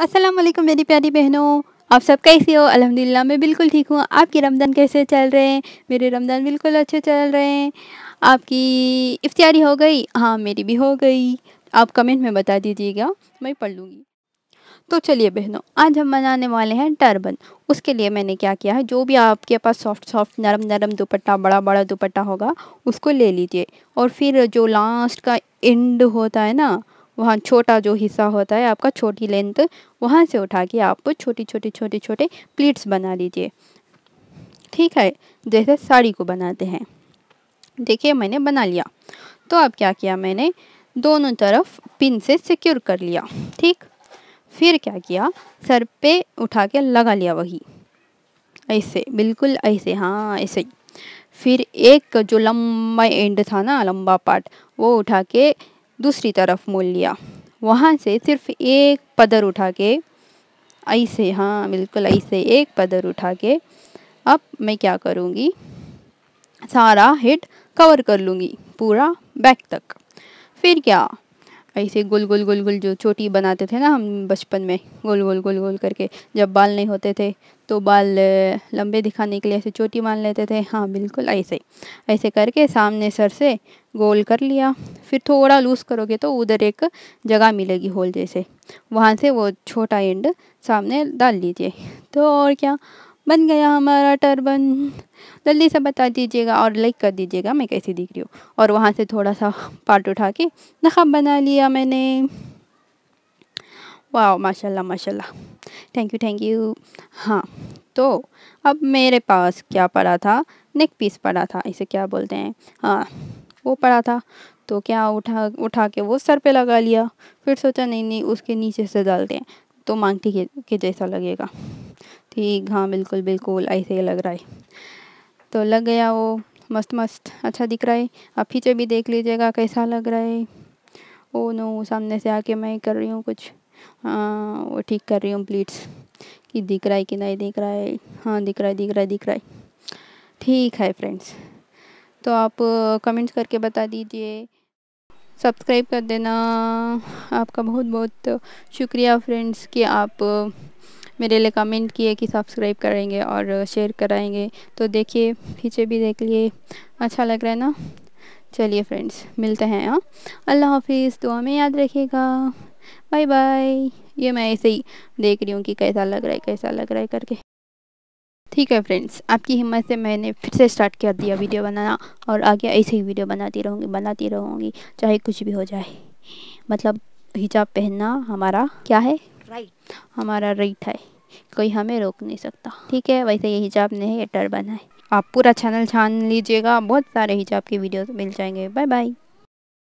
अस्सलाम वालेकुम मेरी प्यारी बहनों आप सब कैसे हो अल्हम्दुलिल्लाह मैं बिल्कुल ठीक हूँ आपके रमज़ान कैसे चल रहे हैं मेरे रमज़ान बिल्कुल अच्छे चल रहे हैं आपकी इफ्तारी हो गई हाँ मेरी भी हो गई आप कमेंट में बता दीजिएगा मैं पढ़ लूँगी तो चलिए बहनों आज हम बनाने वाले हैं टर्बन उसके लिए मैंने क्या किया है जो भी आपके पास सॉफ्ट सॉफ्ट नरम नरम दुपट्टा बड़ा बड़ा दुपट्टा होगा उसको ले लीजिए और फिर जो लास्ट का एंड होता है ना वहाँ छोटा जो हिस्सा होता है आपका छोटी लेंथ वहाँ से उठा के आप छोटी छोटी छोटे छोटे प्लीट्स बना लीजिए ठीक है जैसे साड़ी को बनाते हैं देखिए मैंने बना लिया तो अब क्या किया मैंने दोनों तरफ पिन से सिक्योर कर लिया ठीक फिर क्या किया सर पे उठा के लगा लिया वही ऐसे बिल्कुल ऐसे हाँ ऐसे फिर एक जो लंबा एंड था ना लंबा पार्ट वो उठा के दूसरी तरफ मोल लिया वहाँ से सिर्फ एक पदर उठा के ऐसे हाँ बिल्कुल ऐसे एक पदर उठा के अब मैं क्या करूँगी सारा हेड कवर कर लूँगी पूरा बैक तक फिर क्या ऐसे गोल गोल गोल गोल जो चोटी बनाते थे ना हम बचपन में गोल गोल गोल गोल करके जब बाल नहीं होते थे तो बाल लंबे दिखाने के लिए ऐसे चोटी मान लेते थे हाँ बिल्कुल ऐसे ऐसे करके सामने सर से गोल कर लिया फिर थोड़ा लूज़ करोगे तो उधर एक जगह मिलेगी होल जैसे वहाँ से वो छोटा एंड सामने डाल लीजिए तो और क्या बन गया हमारा टर्बन जल्दी से बता दीजिएगा और लाइक कर दीजिएगा मैं कैसी दिख रही हूँ और वहाँ से थोड़ा सा पार्ट उठा के नखब बना लिया मैंने वाह माशाल्लाह माशाल्लाह थैंक यू थैंक यू हाँ तो अब मेरे पास क्या पड़ा था नेक पीस पड़ा था इसे क्या बोलते हैं हाँ वो पड़ा था तो क्या उठा उठा के वो सर पे लगा लिया फिर सोचा नहीं नहीं उसके नीचे से डालते हैं तो मांगटी के, के जैसा लगेगा ठीक हाँ बिल्कुल बिल्कुल ऐसे ही लग रहा है तो लग गया वो मस्त मस्त अच्छा दिख रहा है आप पीछे भी देख लीजिएगा कैसा लग रहा है ओ नो सामने से आके मैं कर रही हूँ कुछ हाँ वो ठीक कर रही हूँ प्लीट्स कि दिख रहा है कि नहीं दिख रहा है हाँ दिख रहा है दिख रहा है दिख रहा है ठीक है फ्रेंड्स तो आप कमेंट्स करके बता दीजिए सब्सक्राइब कर देना आपका बहुत बहुत शुक्रिया फ्रेंड्स कि आप मेरे लिए कमेंट किए कि सब्सक्राइब करेंगे और शेयर कराएंगे तो देखिए पीछे भी देख लिए अच्छा लग रहा है ना चलिए फ्रेंड्स मिलते हैं हाँ अल्लाह हाफिज़ दुआ में याद रखिएगा बाय बाय ये मैं ऐसे ही देख रही हूँ कि कैसा लग रहा है कैसा लग रहा है करके ठीक है फ्रेंड्स आपकी हिम्मत से मैंने फिर से स्टार्ट कर दिया वीडियो बनाना और आगे ऐसे ही वीडियो बनाती रहूँगी बनाती रहूँगी चाहे कुछ भी हो जाए मतलब हिजाब पहनना हमारा क्या है राइट हमारा राइट है कोई हमें रोक नहीं सकता ठीक है वैसे ये हिजाब नहीं है ये टर्बन है आप पूरा चैनल छान लीजिएगा बहुत सारे हिजाब के वीडियोस मिल जाएंगे बाय बाय